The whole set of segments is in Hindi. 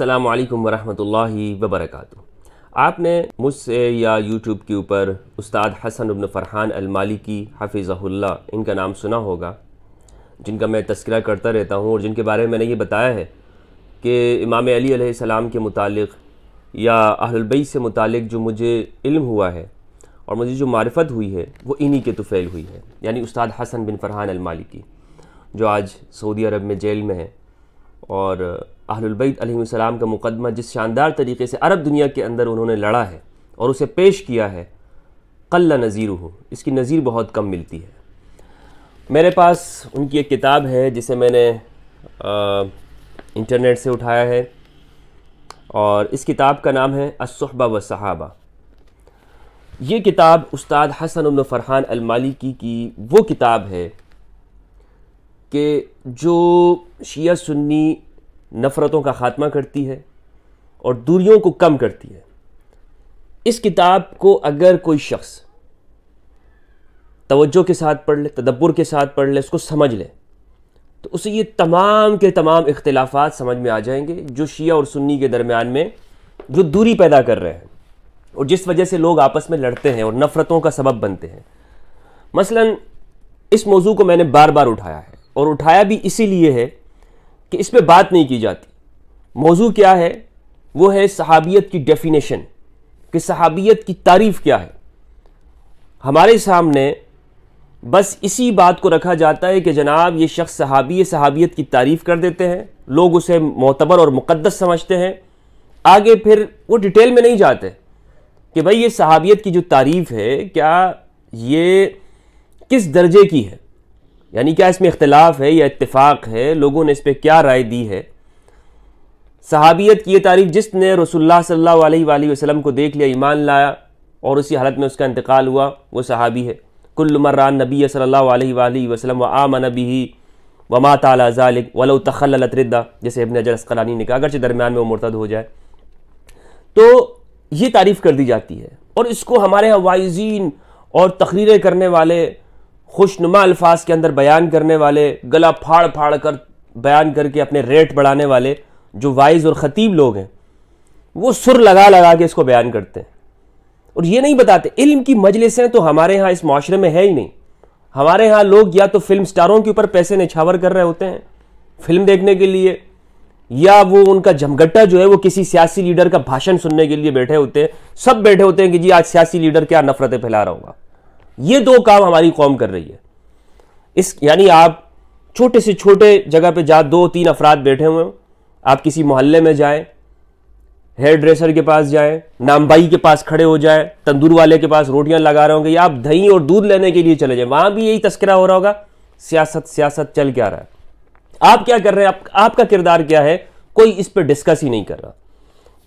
अल्लाम वरहमल वबरक आपने मुझसे या यूट्यूब के ऊपर उस्ताद हसन अबन फ़रहान अलमालिकी हफिज़हुल्ला इनका नाम सुना होगा जिनका मैं तस्करा करता रहता हूँ और जिनके बारे में मैंने ये बताया है कि इमाम अली सलाम के मुतालिक या अहलबई से मुतालिक जो मुझे इल्म हुआ है और मुझे जो मार्फत हुई है वो इन्हीं के तुफ़ैल हुई है यानी उस्ताद हसन बिन फ़रहान अलमालिकी जो आज सऊदी अरब में जेल में है और अहलबैत आसमाम का मुकदमा जिस शानदार तरीके से अरब दुनिया के अंदर उन्होंने लड़ा है और उसे पेश किया है कल्ला नज़ीर हो इसकी नज़ीर बहुत कम मिलती है मेरे पास उनकी एक किताब है जिसे मैंने आ, इंटरनेट से उठाया है और इस किताब का नाम है असहबा व सहाबा ये किताब उस्ताद हसन फ़रहान अलमालिकी की वो किताब है कि जो शिया सुन्नी नफ़रतों का ख़ात्मा करती है और दूरियों को कम करती है इस किताब को अगर कोई शख्स तवज्जो के साथ पढ़ ले तदब्बर के साथ पढ़ ले उसको समझ ले तो उसे ये तमाम के तमाम इख्तलाफात समझ में आ जाएंगे जो शिया और सुन्नी के दरमियान में जो दूरी पैदा कर रहे हैं और जिस वजह से लोग आपस में लड़ते हैं और नफ़रतों का सबब बनते हैं मसलन इस मौजू को मैंने बार बार उठाया है और उठाया भी इसीलिए है कि इस पर बात नहीं की जाती मौजू क्या है वो है सहाबियत की डेफिनेशन कि सहाबियत की तारीफ़ क्या है हमारे सामने बस इसी बात को रखा जाता है कि जनाब ये शख्स सहाबी सहाबियत की तारीफ़ कर देते हैं लोग उसे मोतबर और मुक़दस समझते हैं आगे फिर वो डिटेल में नहीं जाते कि भाई ये सहाबियत की जो तारीफ़ है क्या ये किस दर्जे की है यानी क्या इसमें इख्तलाफ है या इतफाक है लोगों ने इस पर क्या राय दी है सहाबियत की ये तारीफ जिसने रसोल्ला सल्ला वसलम को देख लिया ईमान लाया और उसी हालत में उसका इंतकाल हुआ वो सहाबी है कुल्लमरान नबी सल्ला वसलम व आम नबी वमा ताला ज़ालिक वल तखलतरदा जैसे इबन अजर अस्कलानी ने कहा अगरचे दरमियान में वो मुर्तद हो जाए तो ये तारीफ़ कर दी जाती है और इसको हमारे वाइजीन और तकरीरें करने वाले खुशनुमा अल्फाज के अंदर बयान करने वाले गला फाड़ फाड़ कर बयान करके अपने रेट बढ़ाने वाले जो वाइज और ख़तीब लोग हैं वो सुर लगा लगा के इसको बयान करते हैं और ये नहीं बताते इल्म की मजलिसें तो हमारे यहाँ इस माशरे में है ही नहीं हमारे यहाँ लोग या तो फिल्म स्टारों के ऊपर पैसे निछावर कर रहे होते हैं फिल्म देखने के लिए या वो उनका जमघट्टा जो है वो किसी सियासी लीडर का भाषण सुनने के लिए बैठे होते हैं सब बैठे होते हैं कि जी आज सियासी लीडर क्या नफरतें फैला रहा होगा ये दो काम हमारी कौम कर रही है इस यानी आप छोटे से छोटे जगह पे जा दो तीन अफराद बैठे हुए आप किसी मोहल्ले में जाएं हेयर ड्रेसर के पास जाएं नामबाई के पास खड़े हो जाएं तंदूर वाले के पास रोटियां लगा रहे होंगे या आप दही और दूध लेने के लिए चले जाएं वहां भी यही तस्करा हो रहा होगा सियासत सियासत चल क्या रहा है आप क्या कर रहे हैं आप, आपका किरदार क्या है कोई इस पर डिस्कस ही नहीं कर रहा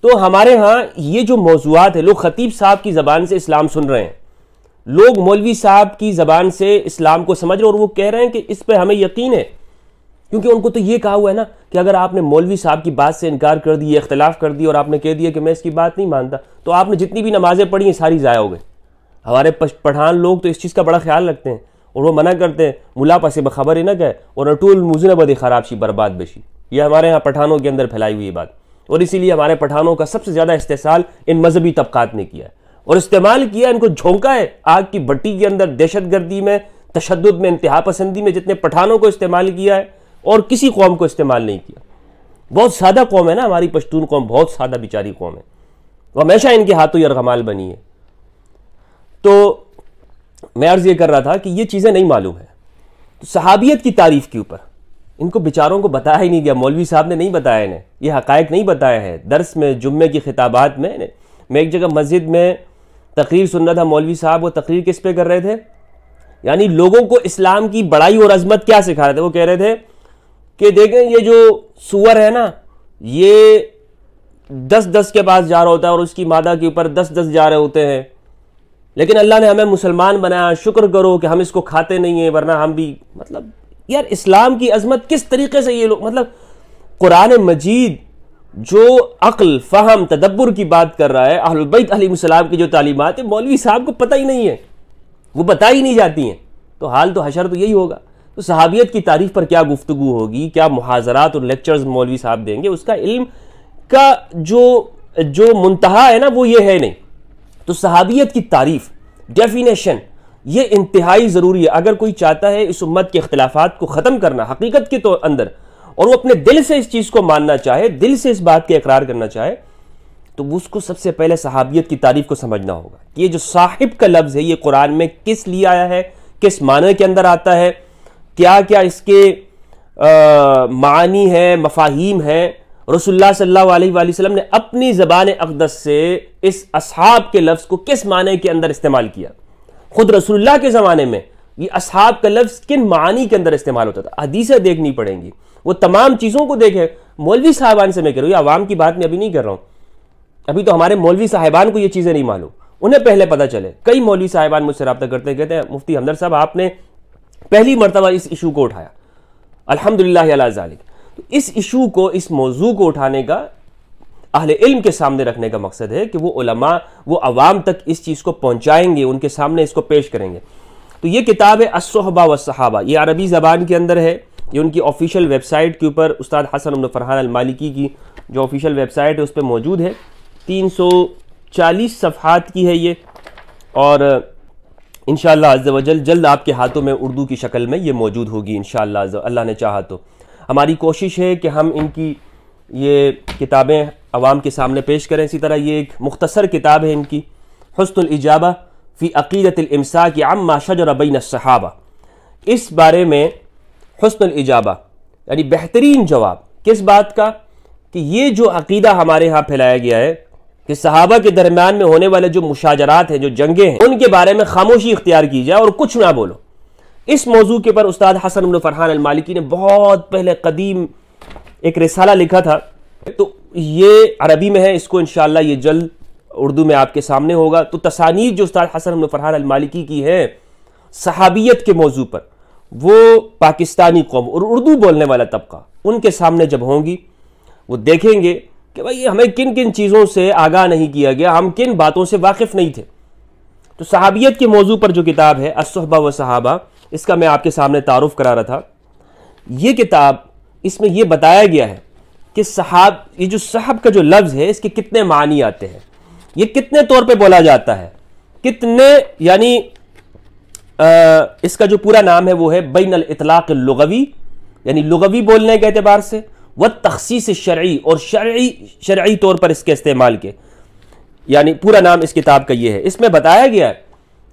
तो हमारे यहाँ ये जो मौजूद है लोग खतीब साहब की ज़बान से इस्लाम सुन रहे हैं लोग मौलवी साहब की ज़बान से इस्लाम को समझ रहे हैं और वो कह रहे हैं कि इस पर हमें यकीन है क्योंकि उनको तो ये कहा हुआ है ना कि अगर आपने मौलवी साहब की बात से इनकार कर दी इख्तलाफ कर दी और आपने कह दिया कि मैं इसकी बात नहीं मानता तो आपने जितनी भी नमाज़ें पढ़ी सारी ज़ाया हो गई हमारे पठान लोग तो इस चीज़ का बड़ा ख्याल रखते हैं और वो मना करते हैं मुलापा से बखबर ही ना गए और अटूल मुजनबद खराब शी बर्बाद बशी ये हमारे यहाँ पठानों के अंदर फैलाई हुई बात और इसीलिए हमारे पठानों का सबसे ज़्यादा इस्तेसाल इन मजहबी तबक़ात ने किया है और इस्तेमाल किया इनको झोंका है आग की भट्टी के अंदर दहशत गर्दी में तशद में इंतहा पसंदी में जितने पठानों को इस्तेमाल किया है और किसी कौम को इस्तेमाल नहीं किया बहुत सादा कौम है ना हमारी पश्तून कौम बहुत सादा बेचारी कौम है वह हमेशा इनके हाथों यरगमाल बनी है तो मैं अर्ज़ ये कर रहा था कि ये चीज़ें नहीं मालूम है तो सहाबियत की तारीफ़ के ऊपर इनको बेचारों को बताया ही नहीं गया मौलवी साहब ने नहीं बताया इन्हें ये हकायक नहीं बताया है दर्स में जुम्मे की खिताबात में मैं एक जगह मस्जिद में तकरीर सुन रहा था मौलवी साहब वो तकरीर किस पे कर रहे थे यानी लोगों को इस्लाम की बड़ाई और अजमत क्या सिखा रहे थे वो कह रहे थे कि देखें ये जो सुअर है ना ये दस दस के पास जा रहा होता है और उसकी मादा के ऊपर दस दस जा रहे होते हैं लेकिन अल्लाह ने हमें मुसलमान बनाया शुक्र करो कि हम इसको खाते नहीं हैं वरना हम भी मतलब यार इस्लाम की अजमत किस तरीके से ये लोग मतलब कुरान मजीद जो अक्ल फ़हम तदब्बर की बात कर रहा है अहलबैत अलीसलाम की जो तालीमत है मौलवी साहब को पता ही नहीं है वो बता ही नहीं जाती हैं तो हाल तो हशर तो यही होगा तो सहाबियत की तारीफ पर क्या गुफ्तु होगी क्या मुहाजरात और लेक्चर्स मौलवी साहब देंगे उसका इल्म का जो जो मुंतहा है ना वो ये है नहीं तो सहाबियत की तारीफ डेफिनेशन ये इंतहाई ज़रूरी है अगर कोई चाहता है इस उम्मत के अख्तिलाफ़ात को ख़त्म करना हकीकत के तो अंदर और वो अपने दिल से इस चीज़ को मानना चाहे दिल से इस बात के इकरार करना चाहे तो उसको सबसे पहले सहाबियत की तारीफ को समझना होगा कि ये जो साहिब का लफ्ज़ है ये कुरान में किस लिए आया है किस माने के अंदर आता है क्या क्या इसके आ, मानी है मफाहिम है रसुल्ला सल्लल्लाहु ने अपनी ज़बान अकदस से इस असहाब के लफ्ज़ को किस माने के अंदर इस्तेमाल किया खुद रसुल्ला के ज़माने में ये असहाब का लफ्ज़ किन मानी के अंदर इस्तेमाल होता था हदीसें देखनी पड़ेंगी वो तमाम चीज़ों को देखें मौलवी साहबान से मैं कह रहा हूँ आवाम की बात मैं अभी नहीं कर रहा हूँ अभी तो हमारे मौलवी साहिबान को ये चीज़ें नहीं मालूम उन्हें पहले पता चले कई मौलवी साहिबान मुझसे रब्ता करते कहते हैं मुफ्ती हमदर साहब आपने पहली मरतबा इस इशू को उठाया अलहमदिल्ला तो इस इशू को इस मौजू को उठाने का अहले इल्म के सामने रखने का मकसद है कि वो उलमा वो अवाम तक इस चीज़ को पहुँचाएंगे उनके सामने इसको पेश करेंगे तो ये किताब है असहबा व सहाबा ये अरबी ज़बान के अंदर है ये उनकी ऑफिशियल वेबसाइट के ऊपर उस्ताद हसन अमन फरहान अलमालिकी की जो ऑफिशियल वेबसाइट है उस पर मौजूद है तीन सौ चालीस सफ़ात की है ये और इन शजल जल्द आपके हाथों में उर्दू की शक्ल में ये मौजूद होगी इन अल्लाह ने चाहा तो हमारी कोशिश है कि हम इनकी ये किताबें आवाम के सामने पेश करें इसी तरह ये एक मुख्तसर किताब है इनकी हसन इजाबा फ़ी अक़ीदतमसा की आम माशा रबीन सहाबा इस बारे में हसन इजाबा यानी बेहतरीन जवाब किस बात का कि ये जो अकीदा हमारे यहाँ फैलाया गया है कि सहाबा के दरमियान में होने वाले जो मुशाजरात हैं जो जंगे हैं उनके बारे में खामोशी इख्तियार की जाए और कुछ ना बोलो इस मौजू के पर उस्ताद हसन फरहान अलमालिकी ने बहुत पहले कदीम एक रिसाला लिखा था तो ये अरबी में है इसको इन ये जल्द उर्दू में आपके सामने होगा तो तसानीर जो उस्ताद हसन फरहान अलमालिकी की है सहाबियत के मौजू पर वो पाकिस्तानी कौम और उर्दू बोलने वाला तबका उनके सामने जब होंगी वो देखेंगे कि भाई हमें किन किन चीज़ों से आगाह नहीं किया गया हम किन बातों से वाकिफ़ नहीं थे तो सहाबियत के मौजू पर जो किताब है असहबा व सहाबा इसका मैं आपके सामने तारफ़ करा रहा था ये किताब इसमें यह बताया गया है कि सहाब ये जो साहब का जो लफ्ज़ है इसके कितने मानी आते हैं ये कितने तौर पे बोला जाता है कितने यानी इसका जो पूरा नाम है वो है बैन इतलाक लगवी यानी लगवी बोलने के अतबार से व तखसीस शर्य और शर्य शर्य तौर पर इसके इस्तेमाल के यानी पूरा नाम इस किताब का ये है इसमें बताया गया है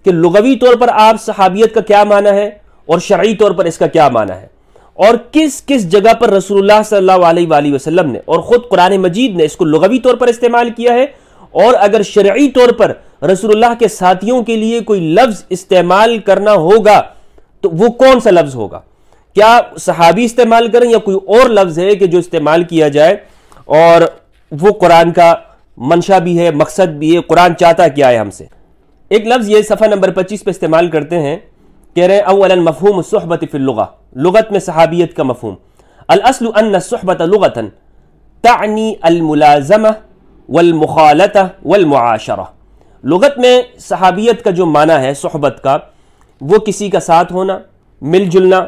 कि लगवी तौर पर आप सहाबियत का क्या माना है और शर्य तौर पर इसका क्या माना है और किस किस जगह पर रसूलुल्लाह सल्लल्लाहु अलैहि वसल्लम ने और ख़ुद कुरान मजीद ने इसको लगवी तौर पर इस्तेमाल किया है और अगर शर्य तौर पर रसूलुल्लाह के साथियों के लिए कोई लफ्ज़ इस्तेमाल करना होगा तो वो कौन सा लफ्ज़ होगा क्या सहाबी इस्तेमाल करें या कोई और लफ्ज़ है कि जो इस्तेमाल किया जाए और वो कुरान का मंशा भी है मकसद भी है कुरान चाहता क्या है हमसे एक लफ्ज़ ये सफ़ा नंबर पच्चीस पर इस्तेमाल करते हैं कह रहे हैं मफहूम सहबत फ़िलुगा लुगत में सहाबियत का मफहूम अलसलबत लुगतन तानी अलमुलाजम वलमुखालत वलमुआशरा लगत में सहाबियत का जो माना है सहबत का वो किसी का साथ होना मिलजुलना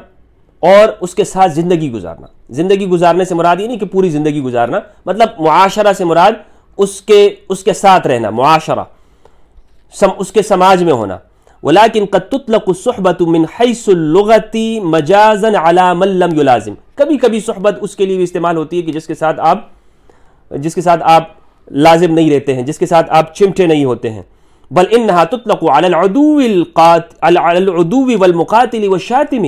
और उसके साथ ज़िंदगी गुजारना ज़िंदगी गुजारने से मुराद ये नहीं कि पूरी ज़िंदगी गुजारना मतलब मुआशरा से मुराद उसके उसके साथ रहना मुआशरा सम, उसके समाज में होना वलाकिन कतुतलकबत मिन हैसलगती मजाजन अलामलम युलाजिम कभी कभी सहबत उसके लिए भी इस्तेमाल होती है कि जिसके साथ आप जिसके साथ आप लाजिम नहीं रहते हैं जिसके साथ आप चिमटे नहीं होते हैं बल इन नहातुतलकूदूवी वलमुकातिली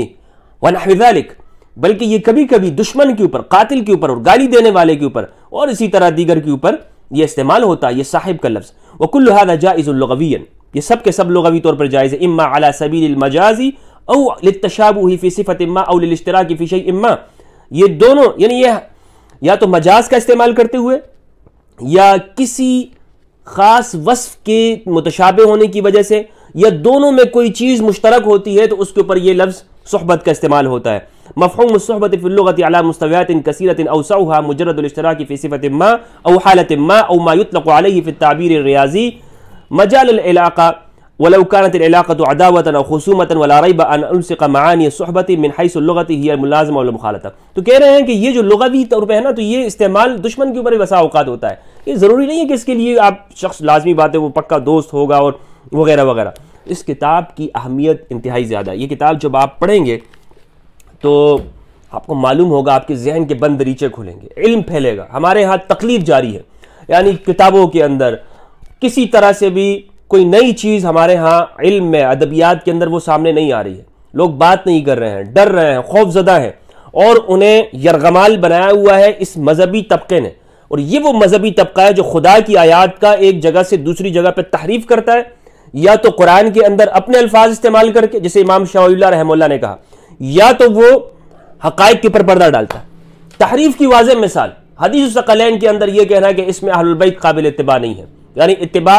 बल्कि ये कभी कभी दुश्मन के ऊपर कातिल के ऊपर और गाली देने वाले के ऊपर और इसी तरह दीगर के ऊपर यह इस्तेमाल होता है यह साहिब का लफ्ज़ व वकुल्लहादा जाइज़ुल्लगवीन ये सब के सब लोगवी तौर पर जायज़ है इम्मा अला सबील मजाजी औ लितशाबू फ़ी सिफ़त इम्मा अलिश्तरा की फ़िश इम्मा ये दोनों यानी यह या तो मजाज का इस्तेमाल करते हुए या किसी ख़ास वस्फ के मुतशाबे होने की वजह से या दोनों में कोई चीज़ मुश्तरक होती है तो उसके ऊपर ये लफ्ज़ सहबत का इस्तेमाल होता है मफहम सहबत फ़िल्लत अला मुस्तवियात कसरत अवसा मुजरदलश्तरा की फ़ीसफ़त माँ अव हालत माँ अव मायुतलक़ी फ़िर ताबीर रियाजी मजालका वलौकानत अलाक़त अदावतन और खसूमतन वलारबा मानी सहबत मिन हईसलगत ही मुलाजम मुखालत तो कह रहे हैं कि ये जो लगवी तौर पर है ना तो ये इस्तेमाल दुश्मन के ऊपर बसा अवकात होता है ये ज़रूरी नहीं है कि इसके लिए आप शख्स लाजमी बात है वो पक्का दोस्त होगा और वगैरह वगैरह इस किताब की अहमियत इंतहाई ज़्यादा ये किताब जब आप पढ़ेंगे तो आपको मालूम होगा आपके जहन के बंद दरीचे खुलेंगे इल्म फैलेगा हमारे यहाँ तकलीफ जारी है यानी किताबों के अंदर किसी तरह से भी कोई नई चीज़ हमारे यहाँ इल्म में अदबियात के अंदर वो सामने नहीं आ रही है लोग बात नहीं कर रहे हैं डर रहे हैं खौफजदा हैं और उन्हें यरगमाल बनाया हुआ है इस मजहबी तबके ने और ये वो मजहबी तबका है जो खुदा की आयात का एक जगह से दूसरी जगह पर तहरीफ करता है या तो कुरान के अंदर अपने अल्फाज इस्तेमाल करके जैसे इमाम शाह रहमल्ला ने कहा या तो वो हकायक के ऊपर पर्दा डालता है तहरीफ की वाज मिसाल हदीस सकलैन के अंदर यह कहना है कि इसमें अहलबैत काबिल इतबा नहीं है यानी इतबा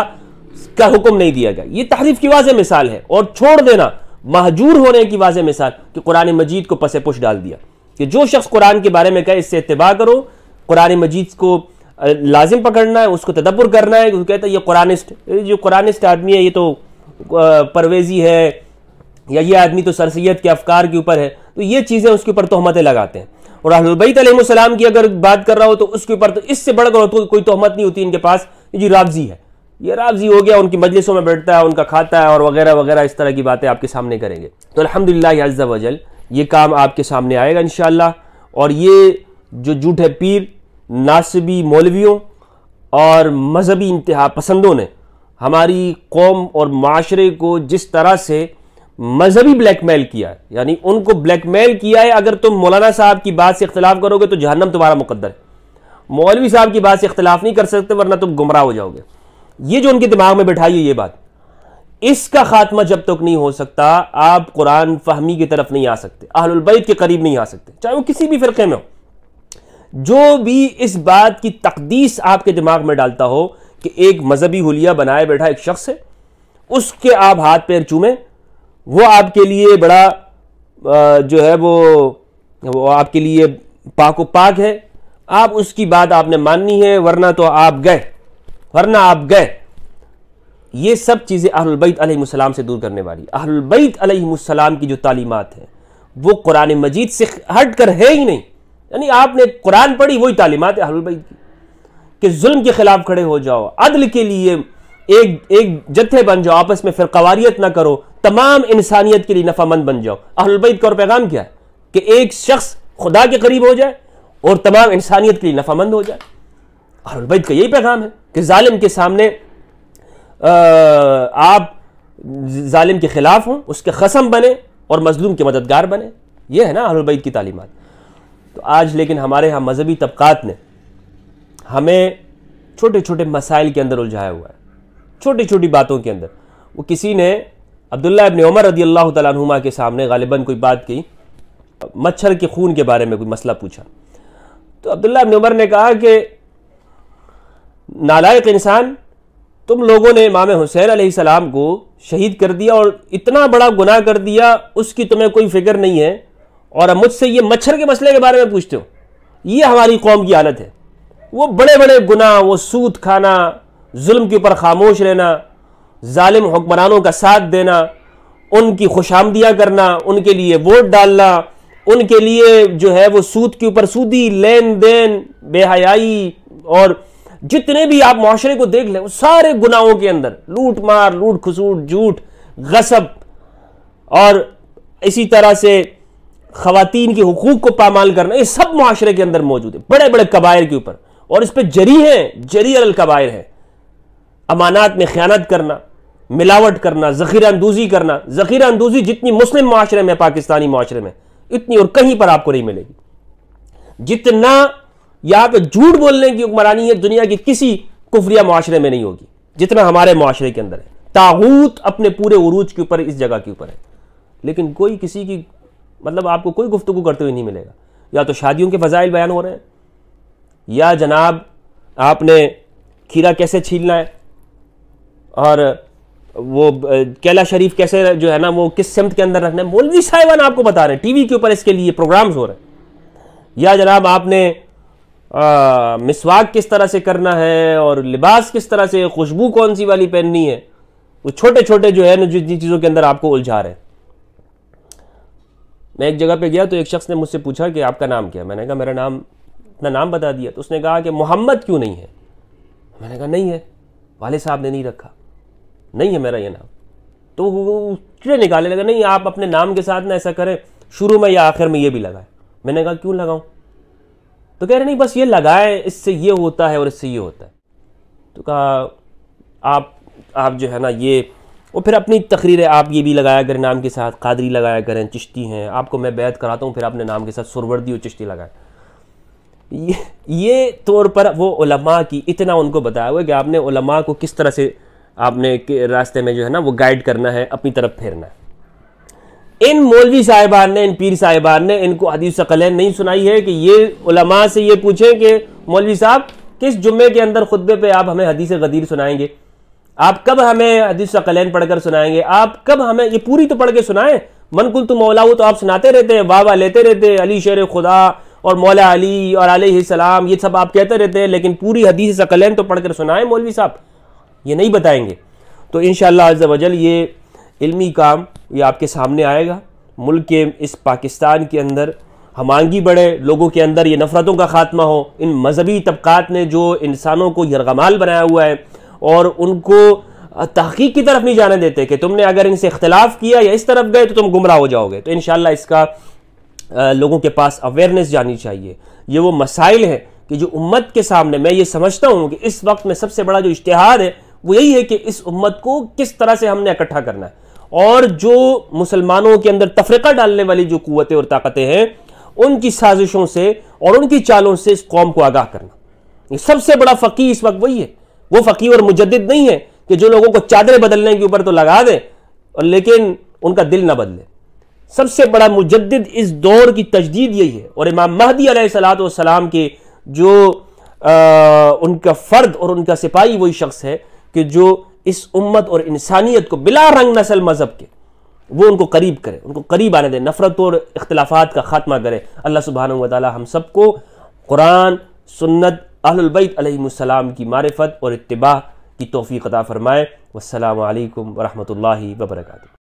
का हुक्म नहीं दिया गया ये तहरीफ की वाज मिसाल है और छोड़ देना महजूर होने की वाज मिसाल कि कुरान मजीद को पसे पुश डाल दिया कि जो शख्स कुरान के बारे में कहे इससे इतबा करो कुरान मजीद को लाजिम पकड़ना है उसको तदब्बर करना है क्योंकि कहता है ये कुरानिस्ट जो कुरानिस्ट आदमी है ये तो परवेजी है या ये आदमी तो सर सैद के अफकार के ऊपर है तो ये चीज़ें उसके ऊपर तोहमतें लगाते हैं और अहलबैत की अगर बात कर रहा हो तो उसके ऊपर तो इससे बढ़कर तो कोई तोहमत नहीं होती इनके पास जी राबजी है ये राजी हो गया उनकी मजलिसों में बैठता है उनका खाता है और वगैरह वगैरह इस तरह की बातें आपके सामने करेंगे तो अलहमदिल्ला अज्जा वजल ये काम आपके सामने आएगा इन और ये जो झूठे पीर नासबी मौलवियों और मजहबी इंतहा पसंदों ने हमारी कौम और माशरे को जिस तरह से मजहबी ब्लैकमेल किया है यानी उनको ब्लैकमेल किया है अगर तुम मौलाना साहब की बात से इख्तलाफ करोगे तो जहन्नम तुम्हारा मुकदर है मौलवी साहब की बात से इख्तलाफ नहीं कर सकते वरना तुम गुमराह हो जाओगे ये जो उनके दिमाग में बैठाइए ये बात इसका खात्मा जब तक नहीं हो सकता आप कुरान फहमी की तरफ नहीं आ सकते अहलबैत के करीब नहीं आ सकते चाहे वो किसी भी फिरके में हो जो भी इस बात की तकदीस आपके दिमाग में डालता हो कि एक मजहबी हुलिया बनाए बैठा एक शख्स है उसके आप हाथ पैर चूमे वो आपके लिए बड़ा जो है वो वो आपके लिए पाको पाक है आप उसकी बात आपने माननी है वरना तो आप गए वरना आप गए ये सब चीज़ें अहलबैत आलम से दूर करने वाली अहलबैत आलम की जो तालीमत है वो कुरान मजीद से हट कर है ही नहीं यानी आपने कुरान पढ़ी वही तालीमत है अहलबैत की कि जुल्म के ख़िलाफ़ खड़े हो जाओ अदल के लिए एक एक जत्थे बन जाओ आपस में फिरकवारीत ना करो तमाम इंसानियत के लिए नफामंद बन जाओ अहलबैत का और पैगाम क्या है कि एक शख्स खुदा के करीब हो जाए और तमाम इंसानियत के लिए नफामंद हो जाए अहलबैत का यही पैगाम है कि ालिम के सामने आ, आप ालिम के ख़िलाफ़ हों उसके खसम बने और मजलूम के मददगार बने यह है ना अहलबैत की तालीमत तो आज लेकिन हमारे यहाँ मजहबी तबक़ात ने हमें छोटे छोटे मसाइल के अंदर उलझाया हुआ है छोटी छोटी बातों के अंदर वो किसी ने अब्दुल्ला अबन उमर रदी अल्लाह तुमा के सामने गालिबा कोई बात की मच्छर के खून के बारे में कोई मसला पूछा तो अब्दुल्ला अब उमर ने कहा कि नालायक इंसान तुम लोगों ने इमाम हुसैन सलाम को शहीद कर दिया और इतना बड़ा गुनाह कर दिया उसकी तुम्हें कोई फिक्र नहीं है और अब मुझसे ये मच्छर के मसले के बारे में पूछते हो ये हमारी कौम की हालत है वो बड़े बड़े गुनाह वो सूद खाना जुल्म के ऊपर खामोश रहना ालिम हुक्मरानों का साथ देना उनकी खुशामदियाँ करना उनके लिए वोट डालना उनके लिए जो है वो सूद के ऊपर सूदी लेन देन बेहयाई और जितने भी आप माशरे को देख लें सारे गुनाहों के अंदर लूट मार लूट खसूट झूठ गसब और इसी तरह से खातन के हकूक को पामाल करना ये सब माशरे के अंदर मौजूद है बड़े बड़े कबायर के ऊपर और इस पर जरी हैं जरी अलकबायर हैं अमानात में ख्यानत करना मिलावट करना जखीरा अंदूजी करना जखीरा अंदूजी जितनी मुस्लिम माशरे में पाकिस्तानी माशरे में इतनी और कहीं पर आपको नहीं मिलेगी जितना यहां पे झूठ बोलने की हुक्मरानी है दुनिया की किसी कुफरिया माशरे में नहीं होगी जितना हमारे माशरे के अंदर है तागूत अपने पूरे उरूज के ऊपर इस जगह के ऊपर है लेकिन कोई किसी की मतलब आपको कोई गुफ्तु करते हुए नहीं मिलेगा या तो शादियों के फजाइल बयान हो रहे हैं या जनाब आपने खीरा कैसे छीलना है और वो कैला शरीफ कैसे जो है ना वो किस सिमत के अंदर रखना है मौलवी साहिबान आपको बता रहे हैं टीवी के ऊपर इसके लिए प्रोग्राम्स हो रहे हैं या जनाब आपने मिसवाक किस तरह से करना है और लिबास किस तरह से खुशबू कौन सी वाली पहननी है वो छोटे छोटे जो है ना जिन चीज़ों के अंदर आपको उलझा रहे मैं एक जगह पे गया तो एक शख्स ने मुझसे पूछा कि आपका नाम क्या मैंने कहा मेरा नाम अपना नाम बता दिया तो उसने कहा कि मोहम्मद क्यों नहीं है मैंने कहा नहीं है वाले साहब ने नहीं रखा नहीं है मेरा ये नाम तो क्यों निकाले लगा नहीं आप अपने नाम के साथ ना ऐसा करें शुरू में या आखिर में ये भी लगाए मैंने कहा क्यों लगाऊँ तो कह रहे नहीं बस ये लगाए इससे ये होता है और इससे ये होता है तो कहा आप आप जो है ना ये और फिर अपनी तकरीर है आप ये भी लगाया करें नाम के साथ कादरी लगाया करें चिश्ती हैं आपको मैं बैत कराता हूँ फिर आपने नाम के साथ सुरवर्दी और चिश्ती लगाए ये ये तौर पर वो उलमा की इतना उनको बताया हुआ कि आपने उलमा को किस तरह से आपने के रास्ते में जो है ना वो गाइड करना है अपनी तरफ फेरना है इन मौलवी साहिबान ने इन पीर साहिबान ने इनको हदीस सकलैन नहीं सुनाई है कि ये उलमा से ये पूछें कि मौलवी साहब किस जुम्मे के अंदर खुतबे पे आप हमें हदीस गदीर सुनाएंगे आप कब हमें हदीस सकलैन पढ़कर सुनाएंगे आप कब हमें ये पूरी तो पढ़ के सुनाएं मनकुल तो मौला तो आप सुनाते रहते हैं वाह लेते रहते हैं अली शेर खुदा और मौला अली और सलाम ये सब आप कहते रहते हैं लेकिन पूरी हदीस सकलैन तो पढ़कर सुनाएं मौलवी साहब ये नहीं बताएंगे तो इन शाह वजल ये इल्मी काम ये आपके सामने आएगा मुल्क के इस पाकिस्तान के अंदर हमांगी बढ़े लोगों के अंदर ये नफ़रतों का ख़ात्मा हो इन मजहबी तबक़ात ने जो इंसानों को यरगमाल बनाया हुआ है और उनको तहकीक की तरफ नहीं जाने देते कि तुमने अगर इनसे इख्तलाफ किया या इस तरफ गए तो तुम गुमराह हो जाओगे तो इन इसका लोगों के पास अवेयरनेस जानी चाहिए ये वो मसाइल हैं कि जो उम्मत के सामने मैं ये समझता हूँ कि इस वक्त में सबसे बड़ा जो इश्तहार है वो यही है कि इस उम्मत को किस तरह से हमने इकट्ठा करना है और जो मुसलमानों के अंदर तफरका डालने वाली जो कुतें और ताकतें हैं उनकी साजिशों से और उनकी चालों से इस कौम को आगाह करना सबसे बड़ा फ़कीर इस वक्त वही है वो फ़कीर और मुजद नहीं है कि जो लोगों को चादरें बदलने के ऊपर तो लगा दें और लेकिन उनका दिल ना बदले सबसे बड़ा मुजद इस दौर की तजदीद यही है और इमाम महदी सलाम के जो आ, उनका फ़र्द और उनका सिपाही वही शख्स है कि जो इस उम्मत और इंसानियत को बिला रंग नसल मज़हब के वो उनको करीब करे उनको करीब आने दें नफ़रत और इख्तलाफात का खात्मा करे अल्लाह सुबहान वाली हम सबको कुरान सुन्नत अहलबैतम की मारफत और इतबा की तोफ़ी कदा फ़रमाए वालकम वरहमल वबरकू